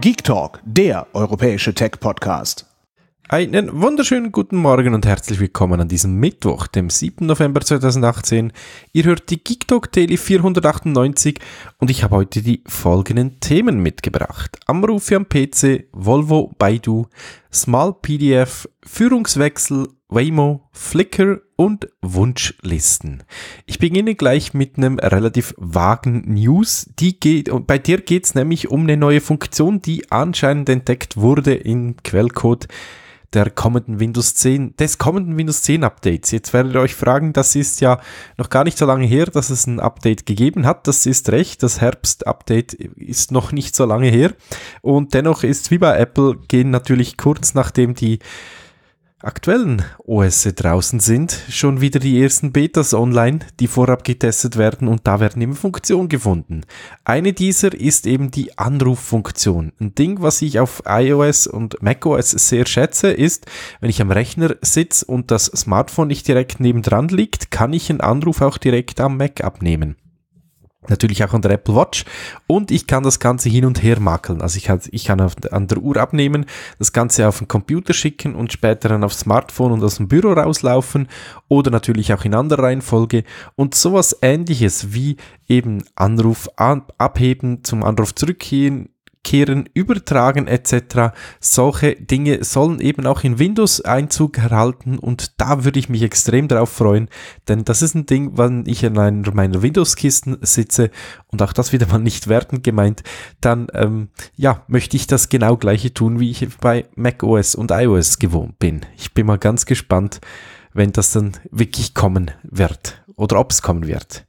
Geek Talk, der europäische Tech-Podcast. Einen wunderschönen guten Morgen und herzlich willkommen an diesem Mittwoch, dem 7. November 2018. Ihr hört die Geek Talk Daily 498 und ich habe heute die folgenden Themen mitgebracht. Anrufe am PC, Volvo, Baidu, Small PDF, Führungswechsel, Waymo, Flickr und Wunschlisten. Ich beginne gleich mit einem relativ vagen News. Die geht, und bei dir geht es nämlich um eine neue Funktion, die anscheinend entdeckt wurde im Quellcode der kommenden Windows 10, des kommenden Windows 10 Updates. Jetzt werdet ihr euch fragen, das ist ja noch gar nicht so lange her, dass es ein Update gegeben hat. Das ist recht. Das Herbst-Update ist noch nicht so lange her. Und dennoch ist wie bei Apple gehen natürlich kurz nachdem die aktuellen OS draußen sind schon wieder die ersten Betas online, die vorab getestet werden und da werden eben Funktionen gefunden. Eine dieser ist eben die Anruffunktion. Ein Ding, was ich auf iOS und macOS sehr schätze, ist, wenn ich am Rechner sitze und das Smartphone nicht direkt nebendran liegt, kann ich einen Anruf auch direkt am Mac abnehmen. Natürlich auch an der Apple Watch. Und ich kann das Ganze hin und her makeln. Also ich, ich kann an der Uhr abnehmen, das Ganze auf den Computer schicken und später dann aufs Smartphone und aus dem Büro rauslaufen. Oder natürlich auch in anderer Reihenfolge. Und sowas ähnliches wie eben Anruf abheben, zum Anruf zurückgehen, Kehren, Übertragen etc. Solche Dinge sollen eben auch in Windows Einzug erhalten und da würde ich mich extrem drauf freuen, denn das ist ein Ding, wenn ich in einer meiner Windows-Kisten sitze und auch das wieder mal nicht wertend gemeint, dann ähm, ja, möchte ich das genau gleiche tun, wie ich bei macOS und iOS gewohnt bin. Ich bin mal ganz gespannt, wenn das dann wirklich kommen wird oder ob es kommen wird.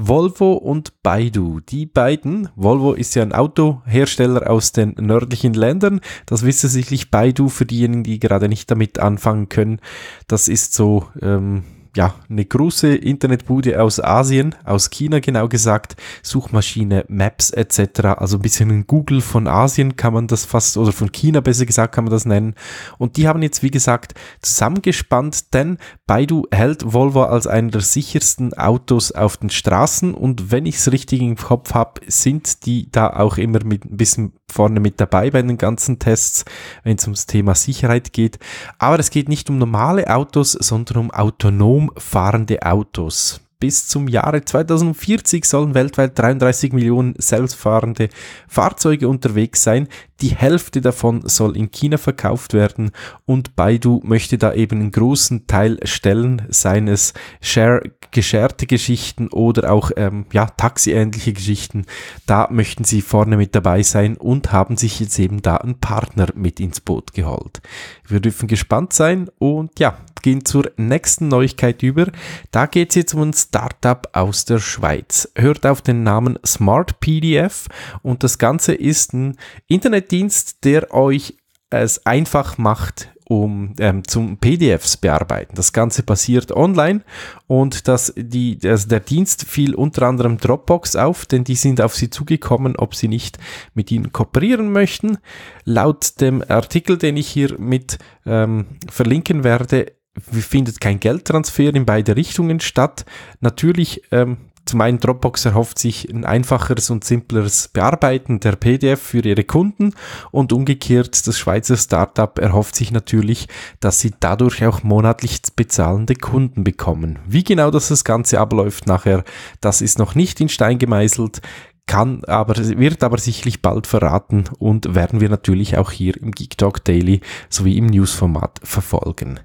Volvo und Baidu. Die beiden, Volvo ist ja ein Autohersteller aus den nördlichen Ländern, das wissen sicherlich Baidu für diejenigen, die gerade nicht damit anfangen können. Das ist so ähm, ja, eine große Internetbude aus Asien, aus China genau gesagt, Suchmaschine, Maps etc. Also ein bisschen ein Google von Asien kann man das fast, oder von China besser gesagt kann man das nennen. Und die haben jetzt, wie gesagt, zusammengespannt, denn Baidu hält Volvo als einen der sichersten Autos auf den Straßen und wenn ich es richtig im Kopf habe, sind die da auch immer mit ein bisschen vorne mit dabei bei den ganzen Tests, wenn es ums Thema Sicherheit geht. Aber es geht nicht um normale Autos, sondern um autonom fahrende Autos. Bis zum Jahre 2040 sollen weltweit 33 Millionen selbstfahrende Fahrzeuge unterwegs sein. Die Hälfte davon soll in China verkauft werden und Baidu möchte da eben einen großen Teil stellen, seines Share gescherte Geschichten oder auch ähm, ja, taxiähnliche Geschichten. Da möchten sie vorne mit dabei sein und haben sich jetzt eben da einen Partner mit ins Boot geholt. Wir dürfen gespannt sein und ja, gehen zur nächsten Neuigkeit über. Da geht es jetzt um ein Startup aus der Schweiz. Hört auf den Namen Smart PDF und das Ganze ist ein Internetdienst, der euch es einfach macht, um ähm, zum PDFs bearbeiten. Das Ganze passiert online und das, die, das, der Dienst fiel unter anderem Dropbox auf, denn die sind auf sie zugekommen, ob sie nicht mit ihnen kooperieren möchten. Laut dem Artikel, den ich hier mit ähm, verlinken werde, findet kein Geldtransfer in beide Richtungen statt. Natürlich, ähm, zum einen Dropbox erhofft sich ein einfacheres und simpleres Bearbeiten der PDF für ihre Kunden und umgekehrt das Schweizer Startup erhofft sich natürlich, dass sie dadurch auch monatlich bezahlende Kunden bekommen. Wie genau das, das Ganze abläuft nachher, das ist noch nicht in Stein gemeißelt kann aber, wird aber sicherlich bald verraten und werden wir natürlich auch hier im Geek Talk Daily sowie im Newsformat verfolgen.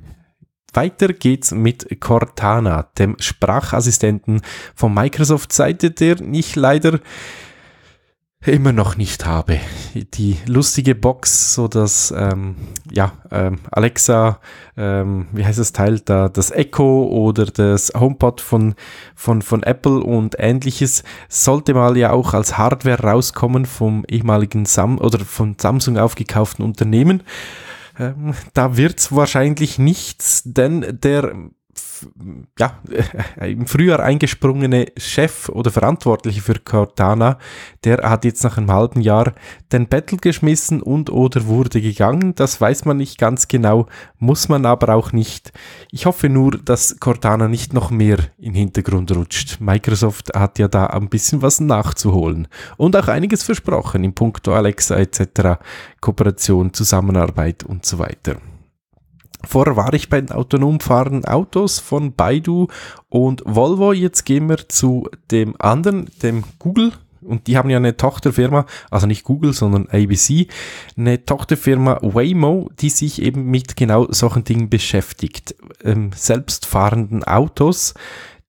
Weiter geht's mit Cortana, dem Sprachassistenten von Microsoft-Seite, der ich leider immer noch nicht habe. Die lustige Box, so das, ähm, ja, ähm, Alexa, ähm, wie heißt das Teil da, das Echo oder das HomePod von, von, von Apple und ähnliches, sollte mal ja auch als Hardware rauskommen vom ehemaligen Sam oder von Samsung aufgekauften Unternehmen. Ähm, da wird's wahrscheinlich nichts, denn der ja, im Frühjahr eingesprungene Chef oder Verantwortliche für Cortana, der hat jetzt nach einem halben Jahr den Battle geschmissen und oder wurde gegangen. Das weiß man nicht ganz genau, muss man aber auch nicht. Ich hoffe nur, dass Cortana nicht noch mehr in den Hintergrund rutscht. Microsoft hat ja da ein bisschen was nachzuholen und auch einiges versprochen in puncto Alexa etc., Kooperation, Zusammenarbeit und so weiter. Vorher war ich bei den autonom fahrenden Autos von Baidu und Volvo. Jetzt gehen wir zu dem anderen, dem Google. Und die haben ja eine Tochterfirma, also nicht Google, sondern ABC, eine Tochterfirma Waymo, die sich eben mit genau solchen Dingen beschäftigt. Ähm, selbstfahrenden Autos,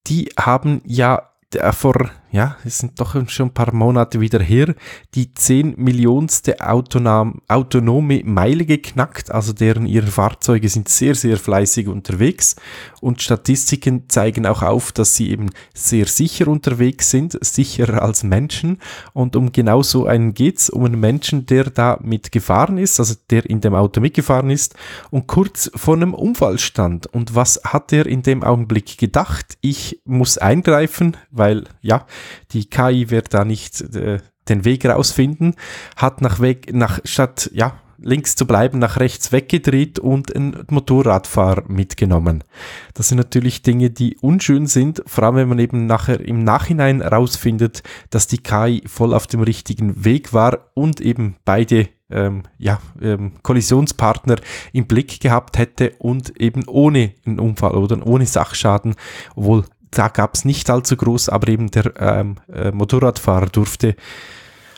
die haben ja äh, vor ja, es sind doch schon ein paar Monate wieder her, die 10 Millionenste autonom, autonome Meile geknackt, also deren ihre Fahrzeuge sind sehr, sehr fleißig unterwegs und Statistiken zeigen auch auf, dass sie eben sehr sicher unterwegs sind, sicherer als Menschen und um genau so einen geht es, um einen Menschen, der da mitgefahren ist, also der in dem Auto mitgefahren ist und kurz vor einem Unfall stand und was hat er in dem Augenblick gedacht? Ich muss eingreifen, weil ja, die KI wird da nicht äh, den Weg rausfinden, hat nach Weg, nach statt, ja, links zu bleiben, nach rechts weggedreht und ein Motorradfahrer mitgenommen. Das sind natürlich Dinge, die unschön sind, vor allem wenn man eben nachher im Nachhinein rausfindet, dass die KI voll auf dem richtigen Weg war und eben beide ähm, ja, ähm, Kollisionspartner im Blick gehabt hätte und eben ohne einen Unfall oder ohne Sachschaden wohl da gab es nicht allzu groß, aber eben der ähm, äh, Motorradfahrer durfte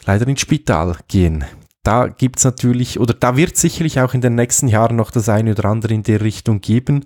leider ins Spital gehen. Da gibt es natürlich, oder da wird sicherlich auch in den nächsten Jahren noch das eine oder andere in der Richtung geben.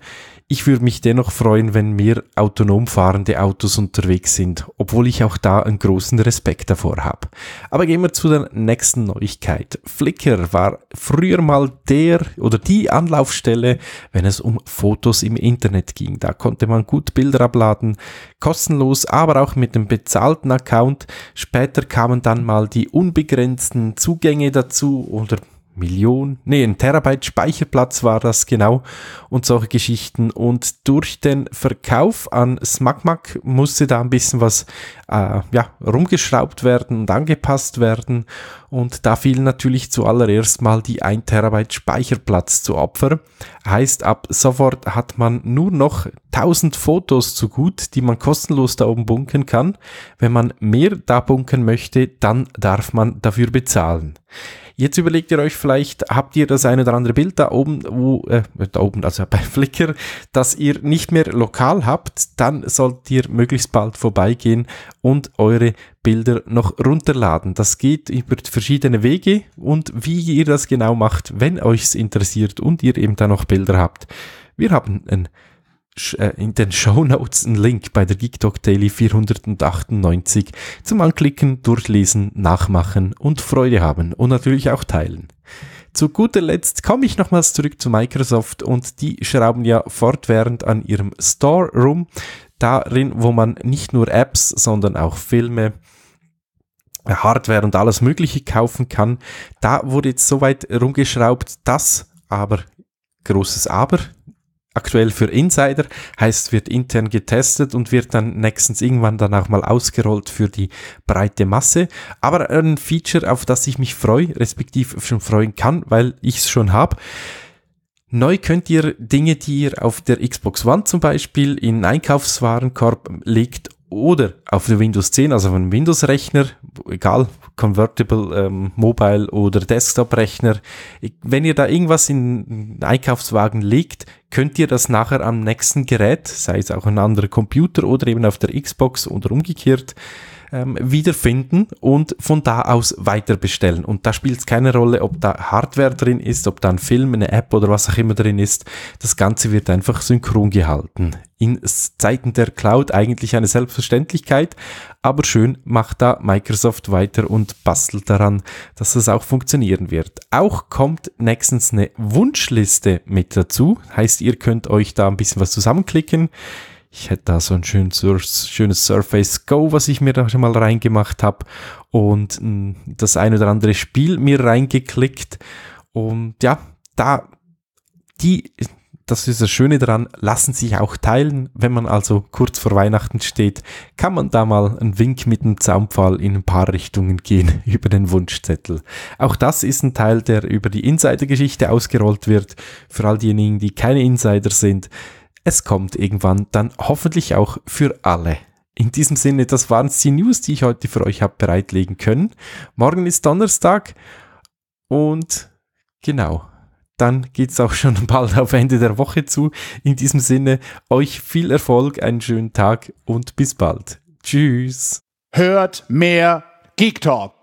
Ich würde mich dennoch freuen, wenn mehr autonom fahrende Autos unterwegs sind, obwohl ich auch da einen großen Respekt davor habe. Aber gehen wir zu der nächsten Neuigkeit. Flickr war früher mal der oder die Anlaufstelle, wenn es um Fotos im Internet ging. Da konnte man gut Bilder abladen, kostenlos, aber auch mit einem bezahlten Account. Später kamen dann mal die unbegrenzten Zugänge dazu oder Million, nee, ein Terabyte Speicherplatz war das genau und solche Geschichten. Und durch den Verkauf an SmackMack musste da ein bisschen was äh, ja, rumgeschraubt werden und angepasst werden. Und da fiel natürlich zuallererst mal die 1 Terabyte Speicherplatz zu Opfer. Heißt, ab sofort hat man nur noch 1000 Fotos zu gut, die man kostenlos da oben bunken kann. Wenn man mehr da bunken möchte, dann darf man dafür bezahlen. Jetzt überlegt ihr euch vielleicht, habt ihr das eine oder andere Bild da oben, wo, äh, da oben, also bei Flickr, das ihr nicht mehr lokal habt, dann sollt ihr möglichst bald vorbeigehen und eure Bilder noch runterladen. Das geht über verschiedene Wege und wie ihr das genau macht, wenn euch es interessiert und ihr eben da noch Bilder habt. Wir haben ein äh, in den Shownotes einen Link bei der Geek Talk Daily 498 zum Anklicken, Durchlesen, Nachmachen und Freude haben und natürlich auch teilen. Zu guter Letzt komme ich nochmals zurück zu Microsoft und die schrauben ja fortwährend an ihrem Store rum, darin, wo man nicht nur Apps, sondern auch Filme, Hardware und alles Mögliche kaufen kann. Da wurde jetzt soweit rumgeschraubt, dass aber großes Aber, aktuell für Insider, heißt wird intern getestet und wird dann nächstens irgendwann dann auch mal ausgerollt für die breite Masse. Aber ein Feature, auf das ich mich freue, respektive schon freuen kann, weil ich es schon habe. Neu könnt ihr Dinge, die ihr auf der Xbox One zum Beispiel in Einkaufswarenkorb legt, oder auf der Windows 10, also auf einem Windows-Rechner, egal, Convertible, ähm, Mobile oder Desktop-Rechner, wenn ihr da irgendwas in einen Einkaufswagen legt, könnt ihr das nachher am nächsten Gerät, sei es auch ein anderer Computer oder eben auf der Xbox oder umgekehrt, ähm, wiederfinden und von da aus weiter bestellen. Und da spielt es keine Rolle, ob da Hardware drin ist, ob da ein Film, eine App oder was auch immer drin ist. Das Ganze wird einfach synchron gehalten. In Zeiten der Cloud eigentlich eine Selbstverständlichkeit, aber schön macht da Microsoft weiter und bastelt daran, dass das auch funktionieren wird. Auch kommt nächstens eine Wunschliste mit dazu. Heißt, ihr könnt euch da ein bisschen was zusammenklicken. Ich hätte da so ein schön, schönes Surface Go, was ich mir da schon mal reingemacht habe und hm, das ein oder andere Spiel mir reingeklickt. Und ja, da die, das ist das Schöne daran, lassen sich auch teilen. Wenn man also kurz vor Weihnachten steht, kann man da mal einen Wink mit dem Zaumpfahl in ein paar Richtungen gehen über den Wunschzettel. Auch das ist ein Teil, der über die Insider-Geschichte ausgerollt wird. Für all diejenigen, die keine Insider sind, es kommt irgendwann dann hoffentlich auch für alle. In diesem Sinne, das waren die News, die ich heute für euch habe bereitlegen können. Morgen ist Donnerstag und genau, dann geht es auch schon bald auf Ende der Woche zu. In diesem Sinne, euch viel Erfolg, einen schönen Tag und bis bald. Tschüss. Hört mehr Geek Talk.